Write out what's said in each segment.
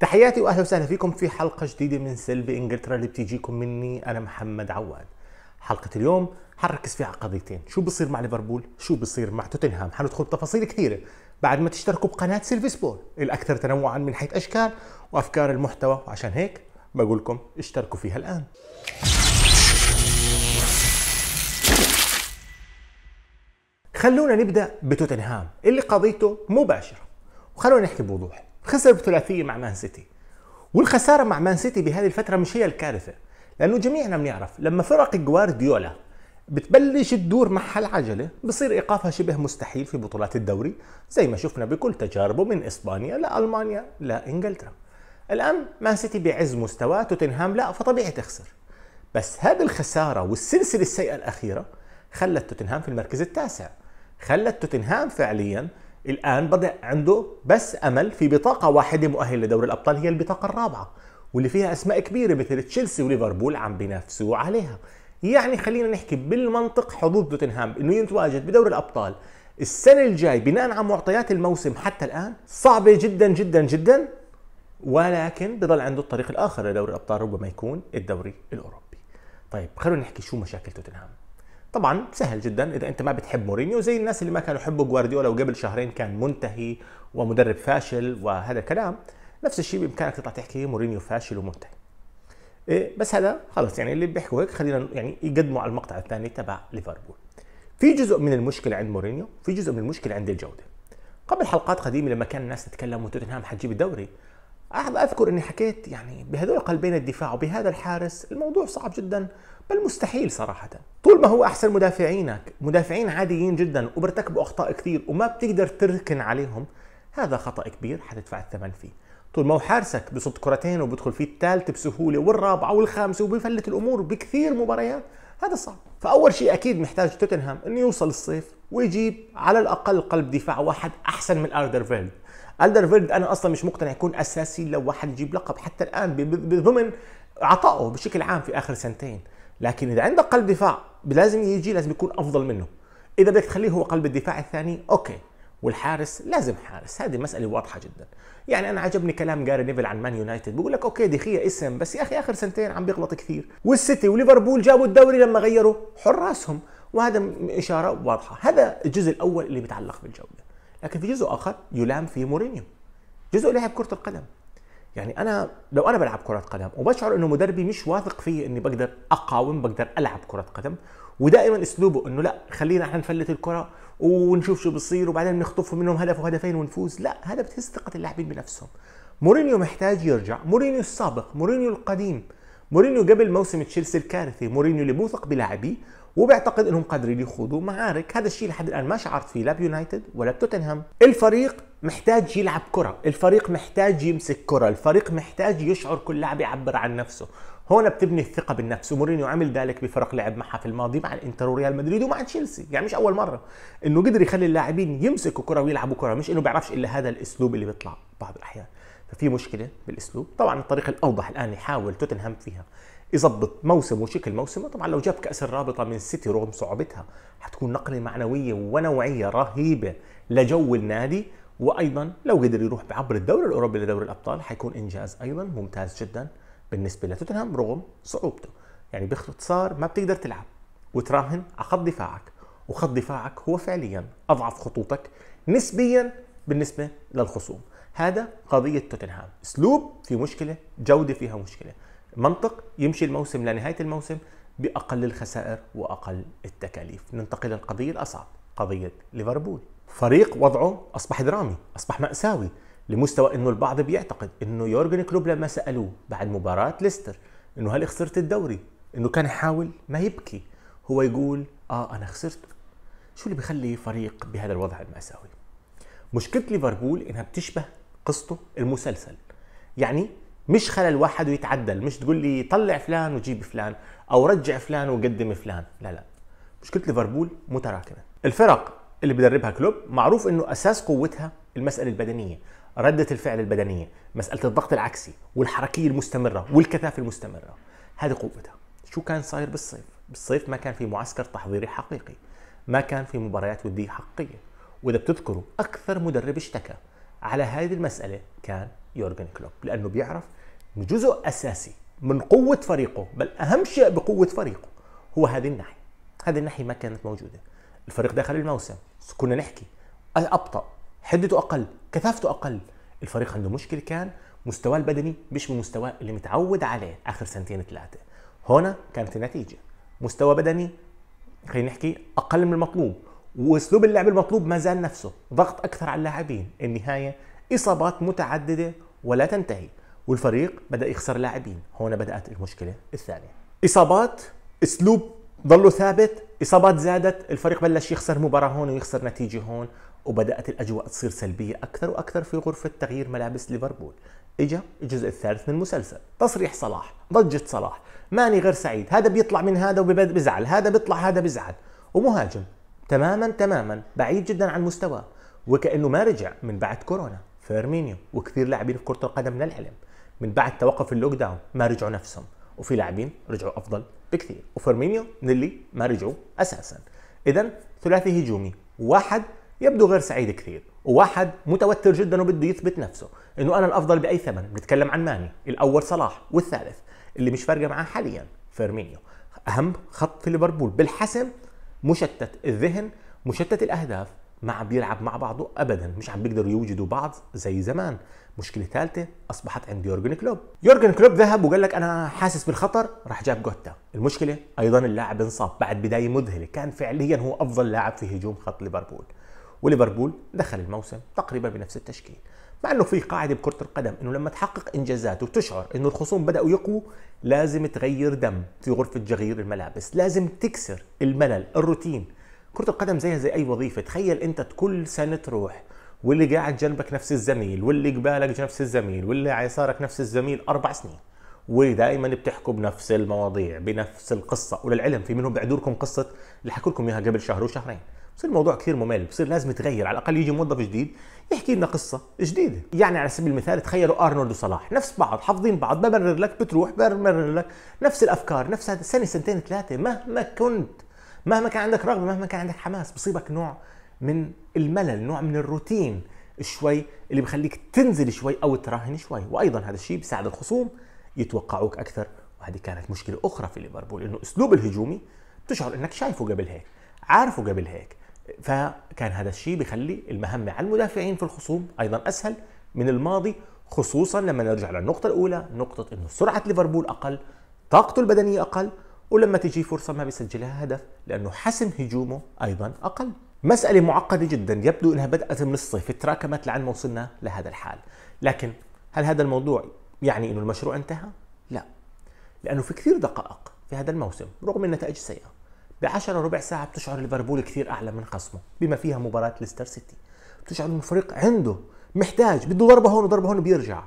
تحياتي واهلا وسهلا فيكم في حلقه جديده من سلب انجلترا اللي بتيجيكم مني انا محمد عواد. حلقه اليوم حنركز فيها على قضيتين، شو بصير مع ليفربول؟ شو بصير مع توتنهام؟ حندخل بتفاصيل كثيره بعد ما تشتركوا بقناه سيلفي سبور الاكثر تنوعا من حيث اشكال وافكار المحتوى وعشان هيك بقول لكم اشتركوا فيها الان. خلونا نبدا بتوتنهام اللي قضيته مباشره وخلونا نحكي بوضوح خسر بثلاثيه مع مان سيتي والخساره مع مان سيتي بهذه الفتره مش هي الكارثه لانه جميعنا بنعرف لما فرق جوارديولا بتبلش تدور معها العجله بصير ايقافها شبه مستحيل في بطولات الدوري زي ما شفنا بكل تجاربه من اسبانيا لالمانيا لانجلترا الان مان سيتي بعز مستواه توتنهام لا فطبيعي تخسر بس هذه الخساره والسلسله السيئه الاخيره خلت توتنهام في المركز التاسع خلت توتنهام فعليا الان بدا عنده بس امل في بطاقه واحده مؤهله لدوري الابطال هي البطاقه الرابعه واللي فيها اسماء كبيره مثل تشيلسي وليفربول عم بينافسوا عليها يعني خلينا نحكي بالمنطق حظوظ توتنهام انه يتواجد بدوري الابطال السنه الجاي بناء على معطيات الموسم حتى الان صعبه جدا جدا جدا ولكن بضل عنده الطريق الاخر لدوري الابطال ربما يكون الدوري الاوروبي طيب خلونا نحكي شو مشاكل توتنهام طبعا سهل جدا اذا انت ما بتحب مورينيو زي الناس اللي ما كانوا يحبوا جوارديولا وقبل شهرين كان منتهي ومدرب فاشل وهذا الكلام نفس الشيء بامكانك تطلع تحكي مورينيو فاشل ومنتهي إيه بس هذا خلص يعني اللي بيحكوا هيك خلينا يعني يقدموا على المقطع الثاني تبع ليفربول في جزء من المشكله عند مورينيو في جزء من المشكله عند الجوده قبل حلقات قديمه لما كان الناس تتكلم وتوتنهام حتجيب الدوري اذكر اني حكيت يعني بهذول قلبين الدفاع وبهذا الحارس الموضوع صعب جدا بل مستحيل صراحة طول ما هو أحسن مدافعينك مدافعين عاديين جدا وبرتكبوا أخطاء كثير وما بتقدر تركن عليهم هذا خطأ كبير حتدفع الثمن فيه طول ما هو حارسك بصد كرتين وبدخل فيه الثالثة بسهولة والرابعة والخامسة وبيفلت الأمور بكثير مباريات هذا صعب فأول شيء أكيد محتاج توتنهام إنه يوصل الصيف ويجيب على الأقل قلب دفاع واحد أحسن من أردر فيلد ألدر فيلد أنا أصلا مش مقتنع يكون أساسي لو واحد يجيب لقب حتى الآن بضمن عطائه بشكل عام في آخر سنتين لكن اذا عندك قلب دفاع لازم يجي لازم يكون افضل منه اذا بدك تخليه هو قلب الدفاع الثاني اوكي والحارس لازم حارس هذه مساله واضحه جدا يعني انا عجبني كلام جاري نيفل عن مان يونايتد بيقول لك اوكي دخية اسم بس يا اخي اخر سنتين عم بيغلط كثير والسيتي وليفربول جابوا الدوري لما غيروا حراسهم وهذا اشاره واضحه هذا الجزء الاول اللي بيتعلق بالجوده لكن في جزء اخر يلام فيه مورينيو جزء لعب كره القدم يعني انا لو انا بلعب كره قدم وبشعر انه مدربي مش واثق في اني بقدر اقاوم بقدر العب كره قدم ودائما اسلوبه انه لا خلينا احنا نفلت الكره ونشوف شو بصير وبعدين نخطف منهم هدف وهدفين ونفوز لا هذا بتهز ثقه اللاعبين بنفسهم مورينيو محتاج يرجع مورينيو السابق مورينيو القديم مورينيو قبل موسم تشيلسي الكارثي مورينيو اللي بوثق بلاعبيه وبعتقد انهم قادرين يخوضوا معارك هذا الشيء لحد الان ما شعرت فيه لا بيونايتد ولا بتوتنهام الفريق محتاج يلعب كرة الفريق محتاج يمسك كرة الفريق محتاج يشعر كل لاعب يعبر عن نفسه هون بتبني الثقة بالنفس ومورينيو عمل ذلك بفرق لعب معها في الماضي مع الانتر وريال مدريد ومع تشيلسي يعني مش أول مرة إنه قدر يخلي اللاعبين يمسكوا كرة ويلعبوا كرة مش إنه بيعرفش إلا هذا الأسلوب اللي بيطلع بعض الأحيان ففي مشكلة بالأسلوب طبعا الطريق الأوضح الآن يحاول توتنهام فيها يظبط موسمه وشكل موسمه طبعا لو جاب كاس الرابطه من السيتي رغم صعوبتها حتكون نقله معنويه ونوعيه رهيبه لجو النادي وايضا لو قدر يروح بعبر الدوري الاوروبي لدوري الابطال حيكون انجاز ايضا ممتاز جدا بالنسبه لتوتنهام رغم صعوبته يعني باختصار ما بتقدر تلعب وتراهن على خط دفاعك وخط دفاعك هو فعليا اضعف خطوطك نسبيا بالنسبه للخصوم هذا قضيه توتنهام اسلوب في مشكله جوده فيها مشكله منطق يمشي الموسم لنهايه الموسم باقل الخسائر واقل التكاليف ننتقل للقضيه الاصعب قضيه ليفربول فريق وضعه اصبح درامي اصبح ماساوي لمستوى انه البعض بيعتقد انه يورجن كلوب لما سالوه بعد مباراه ليستر انه هل خسرت الدوري انه كان يحاول ما يبكي هو يقول اه انا خسرت شو اللي بخلي فريق بهذا الوضع المأساوي مشكلة ليفربول انها بتشبه قصته المسلسل يعني مش خلل واحد ويتعدل مش تقول لي طلع فلان وجيب فلان او رجع فلان وقدم فلان لا لا مشكله ليفربول متراكمه الفرق اللي بدربها كلوب معروف انه اساس قوتها المساله البدنيه ردة الفعل البدنية مسألة الضغط العكسي والحركية المستمرة والكثافة المستمرة هذه قوتها شو كان صاير بالصيف بالصيف ما كان في معسكر تحضيري حقيقي ما كان في مباريات ودية حقيقية وإذا بتذكروا أكثر مدرب اشتكى على هذه المسألة كان يورجن كلوب لانه بيعرف انه جزء اساسي من قوه فريقه بل اهم شيء بقوه فريقه هو هذه الناحيه هذه الناحيه ما كانت موجوده الفريق داخل الموسم كنا نحكي ابطا حدته اقل كثافته اقل الفريق عنده مشكله كان مستواه البدني مش من اللي متعود عليه اخر سنتين ثلاثه هنا كانت النتيجه مستوى بدني خلينا نحكي اقل من المطلوب واسلوب اللعب المطلوب ما زال نفسه ضغط اكثر على اللاعبين النهايه اصابات متعدده ولا تنتهي والفريق بدا يخسر لاعبين هون بدات المشكله الثانيه اصابات اسلوب ضلوا ثابت اصابات زادت الفريق بلش يخسر مباراه هون ويخسر نتيجه هون وبدات الاجواء تصير سلبيه اكثر واكثر في غرفه تغيير ملابس ليفربول اجى الجزء الثالث من المسلسل تصريح صلاح ضجه صلاح ماني غير سعيد هذا بيطلع من هذا وبزعل هذا بيطلع هذا بزعل ومهاجم تماما تماما بعيد جدا عن مستواه وكانه ما رجع من بعد كورونا فيرمينيو وكثير لاعبين في كره القدم للعلم من بعد توقف اللوك داون ما رجعوا نفسهم وفي لاعبين رجعوا افضل بكثير وفيرمينيو من اللي ما رجعوا اساسا اذا ثلاثي هجومي واحد يبدو غير سعيد كثير وواحد متوتر جدا وبده يثبت نفسه انه انا الافضل باي ثمن بنتكلم عن ماني الاول صلاح والثالث اللي مش فارقه معاه حاليا فيرمينيو اهم خط في ليفربول بالحسم مشتت الذهن مشتت الاهداف ما عم بيلعب مع بعضه ابدا مش عم بيقدروا يوجدوا بعض زي زمان مشكله ثالثه اصبحت عند يورجن كلوب يورجن كلوب ذهب وقال لك انا حاسس بالخطر راح جاب جوتا المشكله ايضا اللاعب انصاب بعد بدايه مذهله كان فعليا هو افضل لاعب في هجوم خط ليفربول وليفربول دخل الموسم تقريبا بنفس التشكيل مع انه في قاعده بكره القدم انه لما تحقق انجازات وتشعر انه الخصوم بداوا يقووا لازم تغير دم في غرفه جغير الملابس لازم تكسر الملل الروتين كرة القدم زيها زي أي وظيفة تخيل أنت كل سنة تروح واللي قاعد جنبك نفس الزميل واللي قبالك نفس الزميل واللي على يسارك نفس الزميل أربع سنين ودائما بتحكوا بنفس المواضيع بنفس القصة وللعلم في منهم بيعدوا لكم قصة اللي حكوا لكم إياها قبل شهر وشهرين بصير الموضوع كثير ممل بصير لازم يتغير على الاقل يجي موظف جديد يحكي لنا قصه جديده يعني على سبيل المثال تخيلوا ارنولد وصلاح نفس بعض حافظين بعض ببرر لك بتروح ببرر لك نفس الافكار نفس هذا سنه سنتين ثلاثه مهما كنت مهما كان عندك رغبه مهما كان عندك حماس بصيبك نوع من الملل نوع من الروتين شوي اللي بخليك تنزل شوي او تراهن شوي وايضا هذا الشيء بيساعد الخصوم يتوقعوك اكثر وهذه كانت مشكله اخرى في ليفربول انه اسلوب الهجومي بتشعر انك شايفه قبل هيك عارفه قبل هيك فكان هذا الشيء بخلي المهمه على المدافعين في الخصوم ايضا اسهل من الماضي خصوصا لما نرجع للنقطه الاولى نقطه انه سرعه ليفربول اقل طاقته البدنيه اقل ولما تجي فرصة ما بيسجلها هدف لأنه حسم هجومه أيضا أقل مسألة معقدة جدا يبدو أنها بدأت من الصيف تراكمت لعن ما وصلنا لهذا الحال لكن هل هذا الموضوع يعني أنه المشروع انتهى؟ لا لأنه في كثير دقائق في هذا الموسم رغم النتائج السيئة بعشرة ربع ساعة بتشعر ليفربول كثير أعلى من خصمه بما فيها مباراة ليستر سيتي بتشعر أنه الفريق عنده محتاج بده ضربة هون وضربة هون بيرجع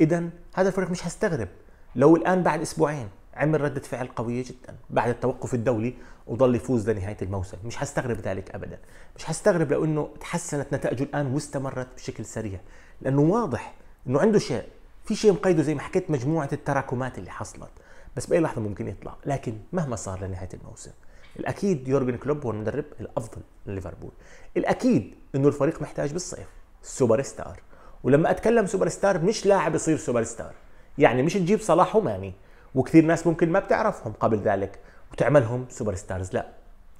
إذا هذا الفريق مش هستغرب لو الآن بعد أسبوعين عمل ردة فعل قوية جدا بعد التوقف الدولي وضل يفوز لنهاية الموسم مش هستغرب ذلك أبدا مش هستغرب لو أنه تحسنت نتائجه الآن واستمرت بشكل سريع لأنه واضح أنه عنده شيء في شيء مقيده زي ما حكيت مجموعة التراكمات اللي حصلت بس بأي لحظة ممكن يطلع لكن مهما صار لنهاية الموسم الأكيد يورجن كلوب هو المدرب الأفضل لليفربول الأكيد أنه الفريق محتاج بالصيف سوبر ستار ولما أتكلم سوبر ستار مش لاعب يصير سوبر ستار يعني مش تجيب صلاح وماني وكثير ناس ممكن ما بتعرفهم قبل ذلك وتعملهم سوبر ستارز لا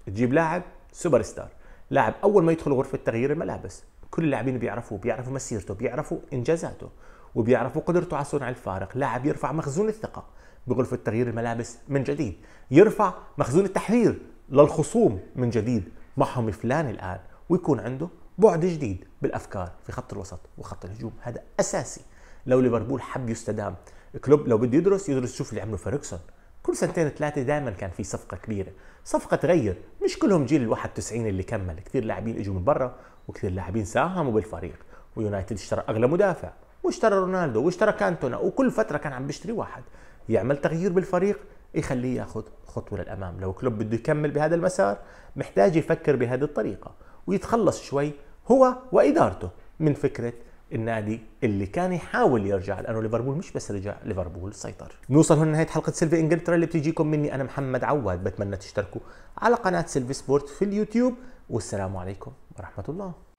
تجيب لاعب سوبر ستار لاعب اول ما يدخل غرفه تغيير الملابس كل اللاعبين بيعرفوه بيعرفوا مسيرته بيعرفوا انجازاته وبيعرفوا قدرته على صنع الفارق لاعب يرفع مخزون الثقه بغرفه تغيير الملابس من جديد يرفع مخزون التحذير للخصوم من جديد معهم فلان الان ويكون عنده بعد جديد بالافكار في خط الوسط وخط الهجوم هذا اساسي لو ليفربول حب يستدام كلوب لو بده يدرس يدرس شوف اللي عمله فيرجسون كل سنتين ثلاثة دائما كان في صفقة كبيرة، صفقة تغير، مش كلهم جيل ال 91 اللي كمل، كثير لاعبين اجوا من برا وكثير لاعبين ساهموا بالفريق، ويونايتد اشترى اغلى مدافع، واشترى رونالدو، واشترى كانتونا، وكل فترة كان عم بيشتري واحد، يعمل تغيير بالفريق يخليه ياخذ خطوة للامام، لو كلوب بده يكمل بهذا المسار محتاج يفكر بهذه الطريقة، ويتخلص شوي هو وادارته من فكرة النادي اللي كان يحاول يرجع لانه ليفربول مش بس رجع ليفربول سيطر نوصل هون نهايه حلقه سيلفي انجلترا اللي بتجيكم مني انا محمد عواد بتمنى تشتركوا على قناه سيلفي سبورت في اليوتيوب والسلام عليكم ورحمه الله